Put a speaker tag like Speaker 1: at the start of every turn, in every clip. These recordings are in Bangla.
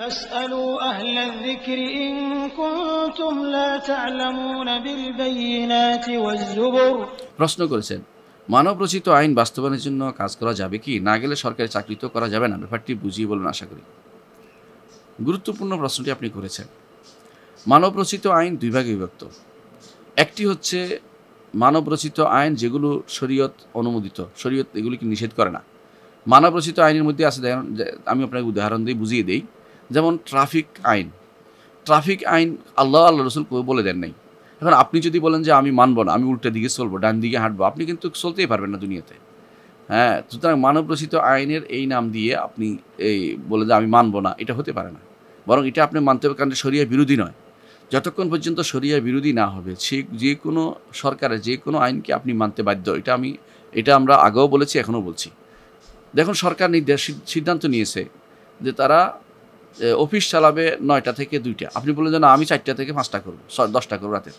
Speaker 1: প্রশ্ন করেছেন মানব রচিত আইন বাস্তবায়নের জন্য কাজ করা যাবে কি না গেলে সরকারি চাকরি তো করা যাবে না ব্যাপারটি বুঝিয়ে বলুন আশা করি গুরুত্বপূর্ণ প্রশ্নটি আপনি করেছেন মানব রচিত আইন দুই ভাগে বিভক্ত একটি হচ্ছে মানব রচিত আইন যেগুলো শরীয়ত অনুমোদিত শরীয়ত এগুলিকে নিষেধ করে না মানব রচিত আইনের মধ্যে আছে আমি আপনাকে উদাহরণ দিই বুঝিয়ে দিই যেমন ট্রাফিক আইন ট্রাফিক আইন আল্লাহ আল্লাহ রসুল বলে দেন নাই এখন আপনি যদি বলেন যে আমি মানব না আমি উল্টে দিকে চলবো ডান দিকে হাঁটবো আপনি কিন্তু চলতেই পারবেন না দুনিয়াতে হ্যাঁ সুতরাং মানবরচিত আইনের এই নাম দিয়ে আপনি এই বলে যে আমি মানব না এটা হতে পারে না বরং এটা আপনি মানতে হবে কারণ সরিয়া বিরোধী নয় যতক্ষণ পর্যন্ত সরিয়া বিরোধী না হবে সে যে কোনো সরকারের যে কোনো আইনকে আপনি মানতে বাধ্য এটা আমি এটা আমরা আগেও বলেছি এখনও বলছি দেখুন সরকার নির্দেশ সিদ্ধান্ত নিয়েছে যে তারা অফিস চালাবে নয়টা থেকে দুইটা আপনি বললেন যে না আমি চারটা থেকে পাঁচটা করবো দশটা করবো রাতে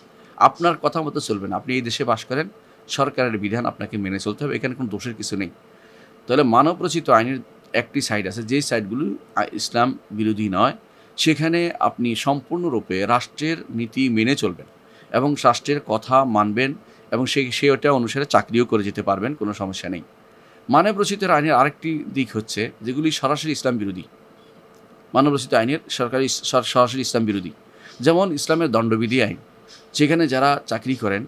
Speaker 1: আপনার কথা মতো চলবে না আপনি এই দেশে বাস করেন সরকারের বিধান আপনাকে মেনে চলতে হবে এখানে কোনো দোষের কিছু নেই তাহলে মানব রচিত আইনের একটি সাইড আছে যেই সাইডগুলো ইসলাম বিরোধী নয় সেখানে আপনি সম্পূর্ণরূপে রাষ্ট্রের নীতি মেনে চলবেন এবং রাষ্ট্রের কথা মানবেন এবং সেই সে ওটা অনুসারে চাকরিও করে যেতে পারবেন কোনো সমস্যা নেই মানব রচিতের আইনের আরেকটি দিক হচ্ছে যেগুলি সরাসরি ইসলাম বিরোধী মানবরচিত আইনের সরকারি সরাসরি ইসলাম বিরোধী যেমন ইসলামের দণ্ডবিধি আইন যেখানে যারা চাকরি করেন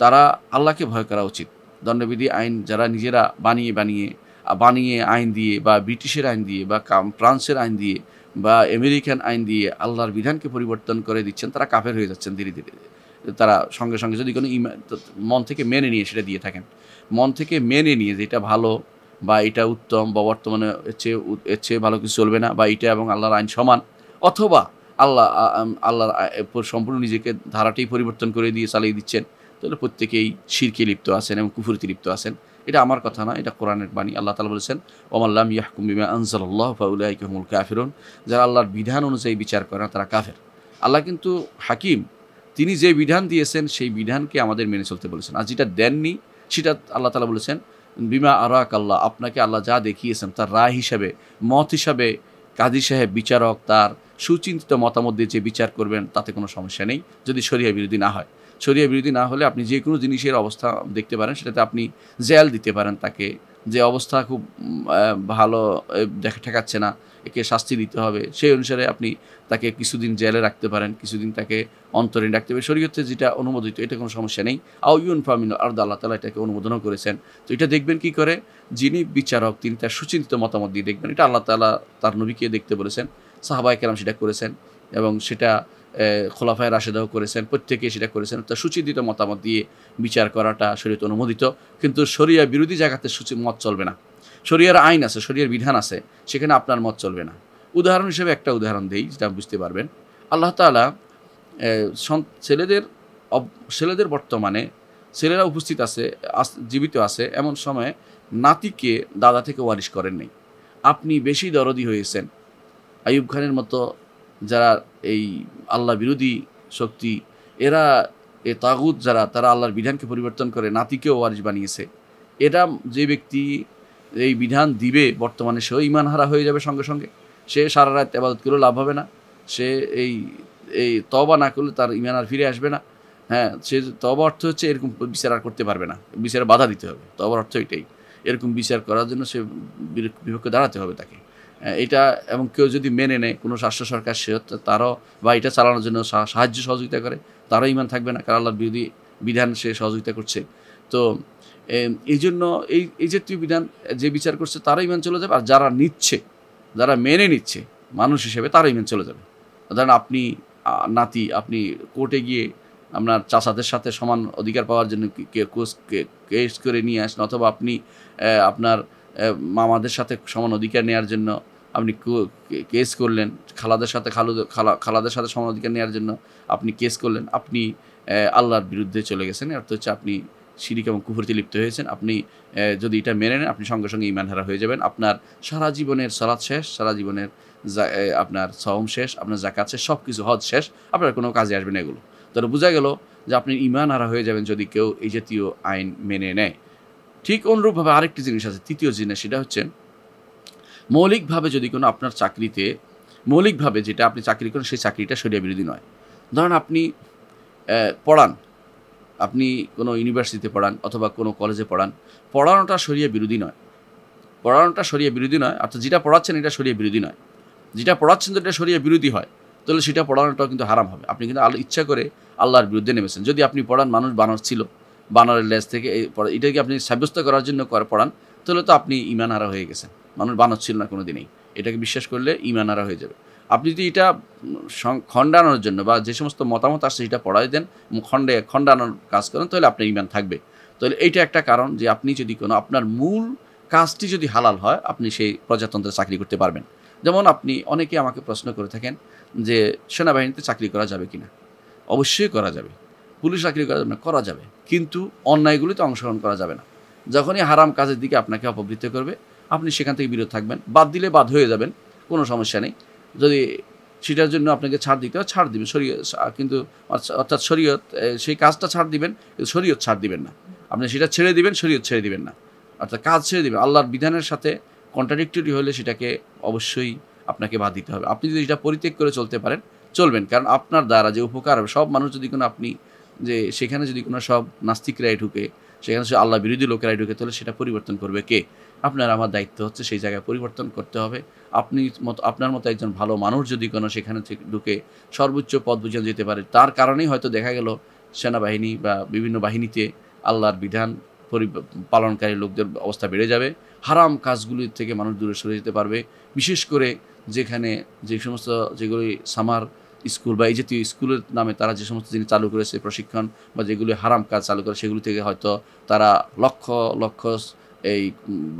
Speaker 1: তারা আল্লাহকে ভয় করা উচিত দণ্ডবিধি আইন যারা নিজেরা বানিয়ে বানিয়ে বানিয়ে আইন দিয়ে বা ব্রিটিশের আইন দিয়ে বা ফ্রান্সের আইন দিয়ে বা আমেরিকান আইন দিয়ে আল্লাহর বিধানকে পরিবর্তন করে দিচ্ছেন তারা কাফের হয়ে যাচ্ছেন ধীরে ধীরে তারা সঙ্গে সঙ্গে যদি কোনো মন থেকে মেনে নিয়ে সেটা দিয়ে থাকেন মন থেকে মেনে নিয়ে যেটা ভালো বা এটা উত্তম বা বর্তমানে এর চেয়ে এর চেয়ে ভালো কিছু চলবে না বা এটা এবং আল্লাহর আইন সমান অথবা আল্লাহ আল্লাহর সম্পূর্ণ নিজেকে ধারাটি পরিবর্তন করে দিয়ে চালিয়ে দিচ্ছেন তাহলে প্রত্যেকেই শিরকে লিপ্ত আছেন এবং কুফুরিতে লিপ্ত আছেন এটা আমার কথা না এটা কোরআনের বাণী আল্লাহ তালা বলেছেন ওমাল্লাম ইয়াহকুম বিমা আনসাল্লাহ ফাউলাইকহমুল কাফিরুন যারা আল্লাহর বিধান অনুযায়ী বিচার করে না তারা কাফের আল্লাহ কিন্তু হাকিম তিনি যে বিধান দিয়েছেন সেই বিধানকে আমাদের মেনে চলতে বলেছেন আর যেটা দেননি সেটা আল্লাহ তালা বলেছেন বিমা আরাক আল্লাহ আপনাকে আল্লাহ যা দেখিয়েছেন তার রায় হিসাবে মত হিসাবে কাজী সাহেব বিচারক তার সুচিন্তিত মতামত দিয়ে যে বিচার করবেন তাতে কোনো সমস্যা নেই যদি শরিয়া বিরোধী না হয় শরিয়া বিরোধী না হলে আপনি যে কোনো জিনিসের অবস্থা দেখতে পারেন সেটাতে আপনি জেল দিতে পারেন তাকে যে অবস্থা খুব ভালো দেখা ঠেকাচ্ছে না একে শাস্তি দিতে হবে সেই অনুসারে আপনি তাকে কিছুদিন জেলে রাখতে পারেন কিছুদিন তাকে অন্তরীণ রাখতে পারেন শরীয়তে যেটা অনুমোদিত এটা কোনো সমস্যা নেই আও ইউন ফামিন আর আল্লাহ তালা এটাকে অনুমোদনও করেছেন তো এটা দেখবেন কি করে যিনি বিচারক তিনি তার সুচিন্তিত মতামত দিয়ে দেখবেন এটা আল্লাহ তালা তার নবীকে দেখতে বলেছেন সাহাবাই কেরাম সেটা করেছেন এবং সেটা খোলাফায় রাশেদাহ করেছেন প্রত্যেকে সেটা করেছেন তা সুচিন্তিত মতামত দিয়ে বিচার করাটা শরীয়ত অনুমোদিত কিন্তু শরিয়া বিরোধী জায়গাতে সুচি মত চলবে না শরিয়ার আইন আছে শরিয়ার বিধান আছে সেখানে আপনার মত চলবে না উদাহরণ হিসেবে একটা উদাহরণ দিই যেটা বুঝতে পারবেন আল্লাহ তালা ছেলেদের ছেলেদের বর্তমানে ছেলেরা উপস্থিত আছে জীবিত আছে এমন সময়ে নাতিকে দাদা থেকে ওয়ারিশ করেননি আপনি বেশি দরদি হয়েছেন আয়ুব খানের মতো যারা এই আল্লাহ বিরোধী শক্তি এরা এ তাগুত যারা তারা আল্লাহর বিধানকে পরিবর্তন করে নাতিকেও ওয়ারিস বানিয়েছে এটা যে ব্যক্তি এই বিধান দিবে বর্তমানে সেও ইমান হারা হয়ে যাবে সঙ্গে সঙ্গে সে সারা রাত আবাদত করেও লাভ হবে না সে এই এই তবা না করলে তার ইমান আর ফিরে আসবে না হ্যাঁ সে তবা অর্থ হচ্ছে এরকম বিচার আর করতে পারবে না বিচারে বাধা দিতে হবে তবার অর্থ এটাই এরকম বিচার করার জন্য সে বিপক্ষে দাঁড়াতে হবে তাকে এটা এবং কেউ যদি মেনে নেয় কোনো রাষ্ট্র সরকার সে তারও বা এটা চালানোর জন্য সাহায্য সহযোগিতা করে তারও ইমান থাকবে না কারণ আল্লাহর বিরোধী বিধান সে সহযোগিতা করছে তো এই জন্য এই এই জাতীয় বিধান যে বিচার করছে তারও ইমান চলে যাবে আর যারা নিচ্ছে যারা মেনে নিচ্ছে মানুষ হিসেবে তারও ইমান চলে যাবে ধরেন আপনি নাতি আপনি কোর্টে গিয়ে আপনার চাষাদের সাথে সমান অধিকার পাওয়ার জন্য কেস করে নিয়ে আসেন অথবা আপনি আপনার মামাদের সাথে সমান অধিকার নেওয়ার জন্য আপনি কেস করলেন খালাদের সাথে খালুদ খালা খালাদের সাথে সমাধিকার নেওয়ার জন্য আপনি কেস করলেন আপনি আল্লাহর বিরুদ্ধে চলে গেছেন অর্থ হচ্ছে আপনি সিরিক এবং কুফুরিতে লিপ্ত হয়েছেন আপনি যদি এটা মেনে নেন আপনি সঙ্গে সঙ্গে ইমানহারা হয়ে যাবেন আপনার সারা জীবনের সালাদ শেষ সারা জীবনের আপনার সওম শেষ আপনার জাকাত শেষ সব কিছু হজ শেষ আপনার কোনো কাজে আসবে না এগুলো তাহলে বোঝা গেল যে আপনি ইমান হারা হয়ে যাবেন যদি কেউ এই জাতীয় আইন মেনে নেয় ঠিক অনুরূপভাবে আরেকটি জিনিস আছে তৃতীয় জিনিস সেটা হচ্ছে মৌলিকভাবে যদি কোনো আপনার চাকরিতে মৌলিকভাবে যেটা আপনি চাকরি করেন সেই চাকরিটা সরিয়া বিরোধী নয় ধরেন আপনি পড়ান আপনি কোনো ইউনিভার্সিটিতে পড়ান অথবা কোনো কলেজে পড়ান পড়ানোটা সরিয়ে বিরোধী নয় পড়ানোটা সরিয়ে বিরোধী নয় অর্থাৎ যেটা পড়াচ্ছেন এটা সরিয়ে বিরোধী নয় যেটা পড়াচ্ছেন এটা সরিয়ে বিরোধী হয় তাহলে সেটা পড়ানোটাও কিন্তু হারাম হবে আপনি কিন্তু ইচ্ছা করে আল্লাহর বিরুদ্ধে নেমেছেন যদি আপনি পড়ান মানুষ বানর ছিল বানরের লেজ থেকে এই এটাকে আপনি সাব্যস্ত করার জন্য পড়ান তাহলে তো আপনি ইমানারা হয়ে গেছেন মানুষ বানাচ্ছিল না কোনো দিনেই এটাকে বিশ্বাস করলে ইমানারা হয়ে যাবে আপনি যদি এটা খণ্ডানোর জন্য বা যে সমস্ত মতামত আসছে সেটা পড়াই দেন খণ্ডে খণ্ডানোর কাজ করেন তাহলে আপনার ইমান থাকবে তাহলে এইটা একটা কারণ যে আপনি যদি কোনো আপনার মূল কাজটি যদি হালাল হয় আপনি সেই প্রজাতন্ত্রে চাকরি করতে পারবেন যেমন আপনি অনেকে আমাকে প্রশ্ন করে থাকেন যে সেনাবাহিনীতে চাকরি করা যাবে কি না অবশ্যই করা যাবে পুলিশ চাকরি করা যাবে না করা যাবে কিন্তু অন্যায়গুলিতে অংশগ্রহণ করা যাবে না যখনই হারাম কাজের দিকে আপনাকে অপবৃত্ত করবে আপনি সেখান থেকে বিরত থাকবেন বাদ দিলে বাদ হয়ে যাবেন কোনো সমস্যা নেই যদি সেটার জন্য আপনাকে ছাড় দিতে হয় ছাড় দিবে শরীয় কিন্তু অর্থাৎ শরীয়ত সেই কাজটা ছাড় দিবেন কিন্তু শরীয়ত ছাড় দিবেন না আপনি সেটা ছেড়ে দিবেন শরীয়ত ছেড়ে দিবেন না অর্থাৎ কাজ ছেড়ে দিবেন আল্লাহর বিধানের সাথে কন্ট্রাডিক্টরি হলে সেটাকে অবশ্যই আপনাকে বাদ দিতে হবে আপনি যদি সেটা পরিত্যাগ করে চলতে পারেন চলবেন কারণ আপনার দ্বারা যে উপকার হবে সব মানুষ যদি কোনো আপনি যে সেখানে যদি কোনো সব নাস্তিকরায় ঢুকে সেখানে সে আল্লাহ বিরোধী লোকেরাই ঢুকে তাহলে সেটা পরিবর্তন করবে কে আপনার আমার দায়িত্ব হচ্ছে সেই জায়গায় পরিবর্তন করতে হবে আপনি মতো আপনার মতো একজন ভালো মানুষ যদি কোনো সেখানে ঢুকে সর্বোচ্চ পদ বুঝানো যেতে পারে তার কারণেই হয়তো দেখা গেল সেনাবাহিনী বা বিভিন্ন বাহিনীতে আল্লাহর বিধান পরি পালনকারী লোকদের অবস্থা বেড়ে যাবে হারাম কাজগুলি থেকে মানুষ দূরে সরে যেতে পারবে বিশেষ করে যেখানে যে সমস্ত যেগুলি সামার স্কুল বা এই জাতীয় স্কুলের নামে তারা যে সমস্ত জিনিস চালু করেছে প্রশিক্ষণ বা যেগুলি হারাম কাজ চালু করে সেগুলি থেকে হয়তো তারা লক্ষ লক্ষ এই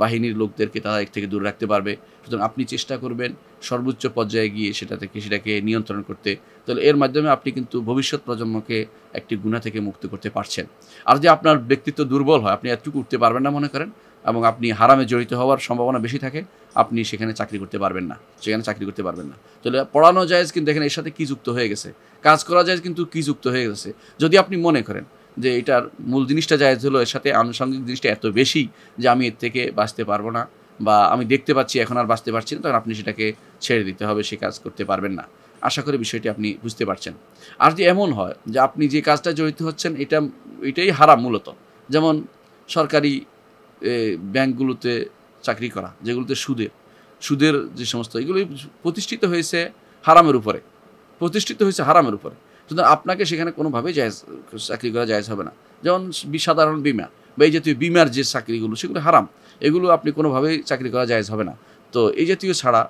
Speaker 1: বাহিনীর লোকদেরকে তারা এক থেকে দূরে রাখতে পারবে সুতরাং আপনি চেষ্টা করবেন সর্বোচ্চ পর্যায়ে গিয়ে সেটা থেকে সেটাকে নিয়ন্ত্রণ করতে তাহলে এর মাধ্যমে আপনি কিন্তু ভবিষ্যৎ প্রজন্মকে একটি গুণা থেকে মুক্ত করতে পারছেন আর যে আপনার ব্যক্তিত্ব দুর্বল হয় আপনি এতটুকু উঠতে পারবেন না মনে করেন এবং আপনি হারামে জড়িত হওয়ার সম্ভাবনা বেশি থাকে আপনি সেখানে চাকরি করতে পারবেন না সেখানে চাকরি করতে পারবেন না তাহলে পড়ানো যায় কিন্তু এখানে এর সাথে কী যুক্ত হয়ে গেছে কাজ করা যায় কিন্তু কী যুক্ত হয়ে গেছে যদি আপনি মনে করেন যে এটার মূল জিনিসটা যায় হলো এর সাথে আনুষঙ্গিক জিনিসটা এত বেশি যে আমি এর থেকে বাঁচতে পারবো না বা আমি দেখতে পাচ্ছি এখন আর বাঁচতে পারছি না তখন আপনি সেটাকে ছেড়ে দিতে হবে সে কাজ করতে পারবেন না আশা করি বিষয়টি আপনি বুঝতে পারছেন আর যদি এমন হয় যে আপনি যে কাজটা জড়িত হচ্ছেন এটা এটাই হারাম মূলত যেমন সরকারি ব্যাংকগুলোতে চাকরি করা যেগুলোতে সুদের সুদের যে সমস্ত এগুলো প্রতিষ্ঠিত হয়েছে হারামের উপরে প্রতিষ্ঠিত হয়েছে হারামের উপরে সুতরাং আপনাকে সেখানে কোনোভাবেই জায়জ চাকরি করা জায়জ হবে না যেমন সাধারণ বিমা বা এই জাতীয় বিমার যে চাকরিগুলো সেগুলো হারাম এগুলো আপনি কোনোভাবেই চাকরি করা জায়জ হবে না তো এই জাতীয় ছাড়া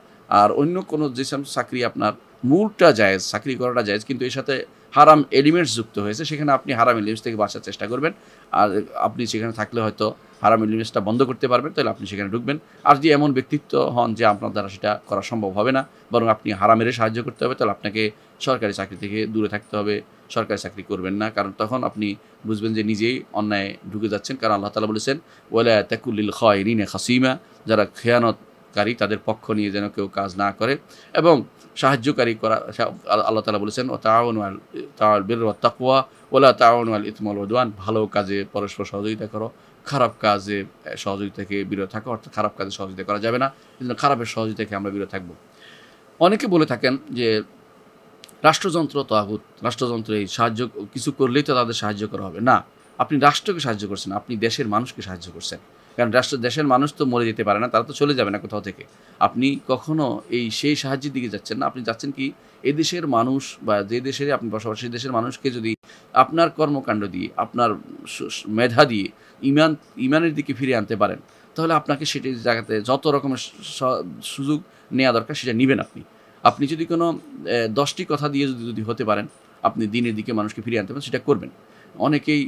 Speaker 1: আর অন্য কোনো যে চাকরি আপনার মূলটা জায়েজ চাকরি করাটা জায়েজ কিন্তু এর সাথে হারাম এলিমেন্টস যুক্ত হয়েছে সেখানে আপনি হারাম এলিমেন্টস থেকে বাঁচার চেষ্টা করবেন আর আপনি সেখানে থাকলে হয়তো হারাম ইলিমেসটা বন্ধ করতে পারবেন তাহলে আপনি সেখানে ঢুকবেন আর যদি এমন ব্যক্তিত্ব হন যে আপনার দ্বারা সেটা করা সম্ভব হবে না বরং আপনি হারামের সাহায্য করতে হবে তাহলে আপনাকে সরকারি চাকরি থেকে দূরে থাকতে হবে সরকারি চাকরি করবেন না কারণ তখন আপনি বুঝবেন যে নিজেই অন্যায় ঢুকে যাচ্ছেন কারণ আল্লাহ তালা বলেছেন তেকুল্লিল খয় রিনে খাসিমা যারা খেয়ানতকারী তাদের পক্ষ নিয়ে যেন কেউ কাজ না করে এবং সাহায্যকারী করা আল্লাহ তালা বলেছেন ও তাওন আল তাওয়াল বের তাকুয়া ওলা তাওন আল ইতমল ওদান ভালো কাজে পরস্পর সহযোগিতা করো খারাপ কাজে সহযোগিতা থেকে বিরত থাকা অর্থাৎ খারাপ কাজে সহযোগিতা করা যাবে না সেজন্য খারাপের থেকে আমরা বিরত থাকবো অনেকে বলে থাকেন যে রাষ্ট্রযন্ত্র রাষ্ট্রযন্ত্র রাষ্ট্রযন্ত্রে সাহায্য কিছু করলেই তো তাদের সাহায্য করা হবে না আপনি রাষ্ট্রকে সাহায্য করছেন আপনি দেশের মানুষকে সাহায্য করছেন কারণ রাষ্ট্র দেশের মানুষ তো মরে যেতে পারে না তারা তো চলে যাবে না কোথাও থেকে আপনি কখনো এই সেই সাহায্যের দিকে যাচ্ছেন না আপনি যাচ্ছেন কি এ দেশের মানুষ বা যে দেশের আপনি বসবাস সেই দেশের মানুষকে যদি আপনার কর্মকাণ্ড দিয়ে আপনার মেধা দিয়ে ইমান ইমানের দিকে ফিরে আনতে পারেন তাহলে আপনাকে সেটি জায়গাতে যত রকমের সুযোগ নেওয়া দরকার সেটা নেবেন আপনি আপনি যদি কোনো দশটি কথা দিয়ে যদি যদি হতে পারেন আপনি দিনের দিকে মানুষকে ফিরিয়ে আনতে পারেন সেটা করবেন অনেকেই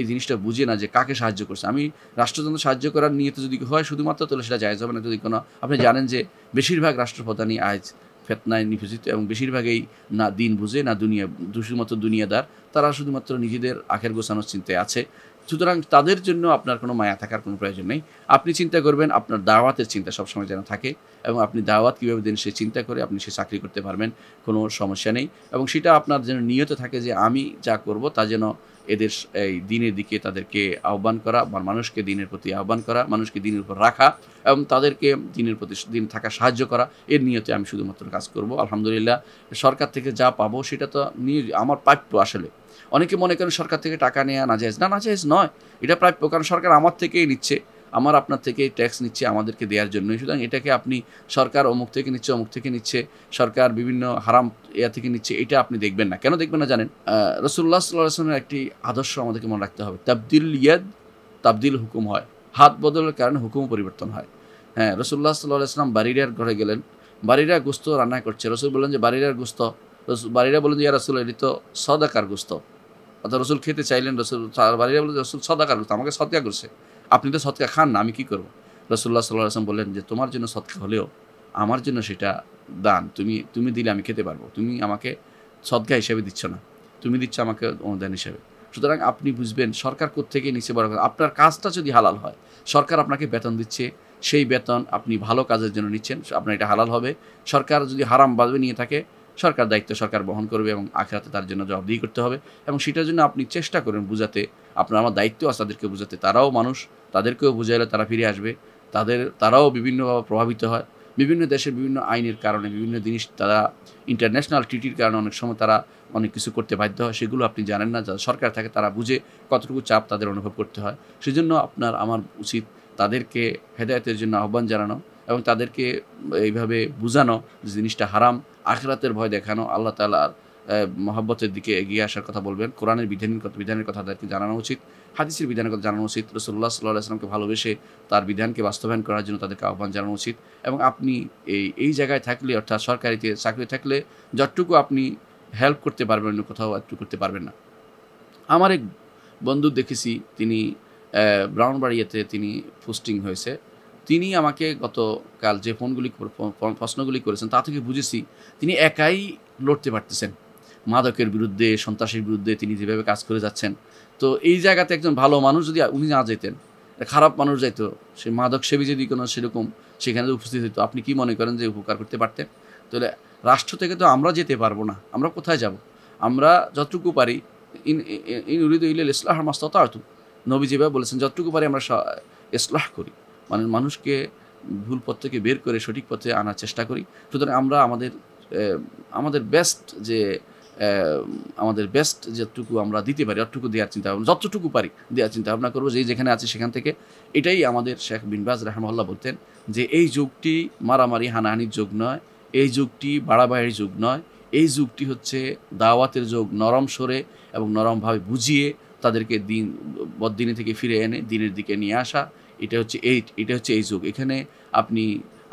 Speaker 1: এই জিনিসটা বুঝে না যে কাকে সাহায্য করছে আমি রাষ্ট্রযন্ত্র সাহায্য করার তো যদি হয় শুধুমাত্র তাহলে সেটা যায় যাবে না যদি কোনো আপনি জানেন যে বেশিরভাগ রাষ্ট্রপ্রধানই আজ ফেতনায় নিফেজিত এবং বেশিরভাগই না দিন বুঝে না দুনিয়া শুধুমাত্র দুনিয়াদার তারা শুধুমাত্র নিজেদের আখের গোছানোর চিন্তায় আছে সুতরাং তাদের জন্য আপনার কোনো মায়া থাকার কোনো প্রয়োজন নেই আপনি চিন্তা করবেন আপনার দাওয়াতের চিন্তা সবসময় যেন থাকে এবং আপনি দাওয়াত কীভাবে দিন সে চিন্তা করে আপনি সে চাকরি করতে পারবেন কোনো সমস্যা নেই এবং সেটা আপনার যেন নিয়ত থাকে যে আমি যা করব তা যেন এদের এই দিনের দিকে তাদেরকে আহ্বান করা বা মানুষকে দিনের প্রতি আহ্বান করা মানুষকে দিনের উপর রাখা এবং তাদেরকে দিনের প্রতি দিন থাকা সাহায্য করা এর নিয়তে আমি শুধুমাত্র কাজ করব আলহামদুলিল্লাহ সরকার থেকে যা পাবো সেটা তো নিয়ে আমার প্রাপ্য আসলে অনেকে মনে করেন সরকার থেকে টাকা নেওয়া না যায়জ না না যায়জ নয় এটা প্রাপ্য কারণ সরকার আমার থেকেই নিচ্ছে আমার আপনার থেকে ট্যাক্স নিচ্ছে আমাদেরকে দেওয়ার জন্য সুতরাং এটাকে আপনি সরকার অমুক থেকে নিচ্ছে অমুক থেকে নিচ্ছে সরকার বিভিন্ন হারাম ইয়া থেকে নিচ্ছে এটা আপনি দেখবেন না কেন দেখবেন না জানেন রসুল্লাহ সাল্লাহ আসলামের একটি আদর্শ আমাদেরকে মনে রাখতে হবে তাবদিল ইয়াদ তাবদিল হুকুম হয় হাত বদলের কারণে হুকুম পরিবর্তন হয় হ্যাঁ রসুল্লাহ সাল্লাহ আসলাম বাড়িরার ঘরে গেলেন বাড়িরা গুস্ত রান্না করছে রসুল বললেন যে বাড়িরার গুস্ত বাড়িরা বললেন যে ইয়া রসুল এটি তো সদাকার গুস্ত অর্থাৎ রসুল খেতে চাইলেন রসুল বাড়িরা বলে রসুল সদা করছে আমাকে সৎকা করছে আপনি তো সৎকা খান না আমি কী করবো রসুল্লাহ সাল্লাহ আসলাম বললেন যে তোমার জন্য সৎকা হলেও আমার জন্য সেটা দান তুমি তুমি দিলে আমি খেতে পারবো তুমি আমাকে সৎকা হিসেবে দিচ্ছ না তুমি দিচ্ছ আমাকে অনুদান হিসেবে সুতরাং আপনি বুঝবেন সরকার কোথেকে নিচে বড় আপনার কাজটা যদি হালাল হয় সরকার আপনাকে বেতন দিচ্ছে সেই বেতন আপনি ভালো কাজের জন্য নিচ্ছেন আপনার এটা হালাল হবে সরকার যদি হারাম বাজবে নিয়ে থাকে সরকার দায়িত্ব সরকার বহন করবে এবং আখেরাতে তার জন্য জবাবদিহি করতে হবে এবং সেটার জন্য আপনি চেষ্টা করেন বুঝাতে আপনার আমার দায়িত্ব আছে তাদেরকে বুঝাতে তারাও মানুষ তাদেরকেও বুঝাইলে তারা ফিরে আসবে তাদের তারাও বিভিন্নভাবে প্রভাবিত হয় বিভিন্ন দেশের বিভিন্ন আইনের কারণে বিভিন্ন জিনিস তারা ইন্টারন্যাশনাল ট্রিটির কারণে অনেক সময় তারা অনেক কিছু করতে বাধ্য হয় সেগুলো আপনি জানেন না যা সরকার থাকে তারা বুঝে কতটুকু চাপ তাদের অনুভব করতে হয় সেজন্য আপনার আমার উচিত তাদেরকে হেদায়তের জন্য আহ্বান জানানো এবং তাদেরকে এইভাবে বোঝানো যে জিনিসটা হারাম আখরাতের ভয় দেখানো আল্লাহ তালার মহাব্বতের দিকে এগিয়ে আসার কথা বলবেন কোরআনের বিধান বিধানের কথা তাদেরকে জানানো উচিত হাদিসের বিধানের কথা জানানো উচিত রসুল্লাহ সাল্লাহ আসলামকে ভালোবেসে তার বিধানকে বাস্তবায়ন করার জন্য তাদেরকে আহ্বান জানানো উচিত এবং আপনি এই এই জায়গায় থাকলে অর্থাৎ সরকারিতে চাকরি থাকলে যতটুকু আপনি হেল্প করতে পারবেন অন্য কোথাও একটু করতে পারবেন না আমার এক বন্ধু দেখেছি তিনি বাড়িয়াতে তিনি পোস্টিং হয়েছে তিনি আমাকে গতকাল যে ফোনগুলি প্রশ্নগুলি করেছেন তা থেকে বুঝেছি তিনি একাই লড়তে পারতেছেন মাদকের বিরুদ্ধে সন্ত্রাসের বিরুদ্ধে তিনি যেভাবে কাজ করে যাচ্ছেন তো এই জায়গাতে একজন ভালো মানুষ যদি উনি না যেতেন খারাপ মানুষ যাইতো সে মাদক সেবী যদি কোনো সেরকম সেখানে উপস্থিত হইতো আপনি কি মনে করেন যে উপকার করতে পারতেন তাহলে রাষ্ট্র থেকে তো আমরা যেতে পারবো না আমরা কোথায় যাব আমরা যতটুকু পারি ইন ইন উরিদ ইসলাহ মাস্তাত নবী যেভাবে বলেছেন যতটুকু পারি আমরা ইসলাহ করি মানে মানুষকে ভুল পথ থেকে বের করে সঠিক পথে আনার চেষ্টা করি সুতরাং আমরা আমাদের আমাদের বেস্ট যে আমাদের বেস্ট যেটুকু আমরা দিতে পারি অতটুকু দেওয়ার চিন্তা ভাবনা যতটুকু পারি দেওয়ার চিন্তা ভাবনা করবো যে যেখানে আছে সেখান থেকে এটাই আমাদের শেখ বিনবাজ রহমহল্লা বলতেন যে এই যুগটি মারামারি হানাহানির যুগ নয় এই যুগটি বাড়াবাড়ির যুগ নয় এই যুগটি হচ্ছে দাওয়াতের যোগ নরম সরে এবং নরমভাবে বুঝিয়ে তাদেরকে দিন বদিনে থেকে ফিরে এনে দিনের দিকে নিয়ে আসা এটা হচ্ছে এইট এটা হচ্ছে এই যুগ এখানে আপনি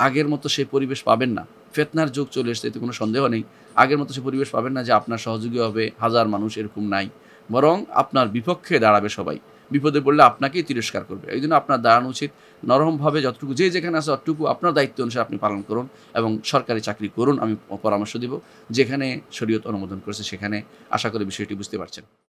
Speaker 1: আগের মতো সেই পরিবেশ পাবেন না ফেতনার যুগ চলে এসছে এতে কোনো সন্দেহ নেই আগের মতো সে পরিবেশ পাবেন না যে আপনার সহযোগী হবে হাজার মানুষ এরকম নাই বরং আপনার বিপক্ষে দাঁড়াবে সবাই বিপদে পড়লে আপনাকেই তিরস্কার করবে এই জন্য আপনার দাঁড়ানো উচিত নরমভাবে যতটুকু যে যেখানে আছে ততটুকু আপনার দায়িত্ব অনুসারে আপনি পালন করুন এবং সরকারি চাকরি করুন আমি পরামর্শ দেব যেখানে শরীয়ত অনুমোদন করেছে সেখানে আশা করি বিষয়টি বুঝতে পারছেন